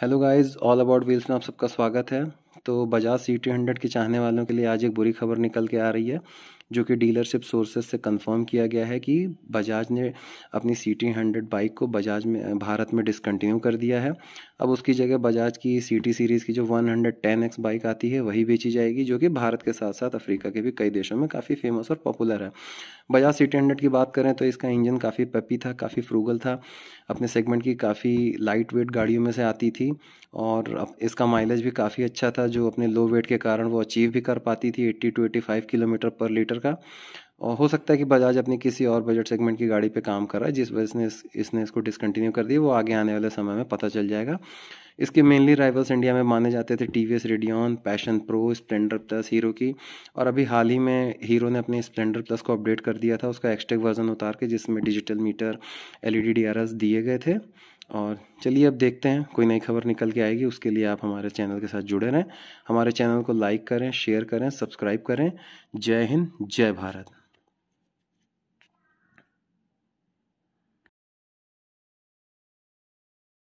hello guys all about wheels में आप सबका स्वागत है तो बजाज सी टी हंड्रेड के चाहने वालों के लिए आज एक बुरी खबर निकल के आ रही है जो कि डीलरशिप सोर्सेज से कंफर्म किया गया है कि बजाज ने अपनी सी टी हंड्रेड बाइक को बजाज में भारत में डिसकंटिन्यू कर दिया है अब उसकी जगह बजाज की सी टी सीरीज़ की जो one hundred ten X bike आती है वही बेची जाएगी जो कि भारत के साथ साथ अफ्रीका के भी कई देशों में काफ़ी फेमस और पॉपुलर है बजाज सी टी हंड्रेड की बात करें तो इसका इंजन काफ़ी पपी था काफ़ी फ्रूगल था अपने सेगमेंट की काफ़ी लाइट वेट गाड़ियों में से आती थी और इसका माइलेज भी काफ़ी अच्छा था जो अपने लो वेट के कारण वो अचीव भी कर पाती थी eighty two eighty five kilometre per litre kilometre का और हो सकता है कि बजाज अपने किसी और बजट सेगमेंट की गाड़ी पे काम कर रहा है जिस वजह से इसने इसको डिसकंटिन्यू कर दिया वो आगे आने वाले समय में पता चल जाएगा इसके मेनली राइवल्स इंडिया में माने जाते थे T V S Radeon Passion Pro Splendor Plus Hero की और अभी हाल ही में हीरो ने अपने स्प्लेंडर प्लस को अपडेट कर दिया था उसका एक्सटेक वर्जन उतार के जिसमें digital meter L E D D R S दिए गए थे और चलिए अब देखते हैं कोई नई खबर निकल के आएगी उसके लिए आप हमारे चैनल के साथ जुड़े रहें हमारे चैनल को लाइक करें शेयर करें सब्सक्राइब करें जय हिंद जय भारत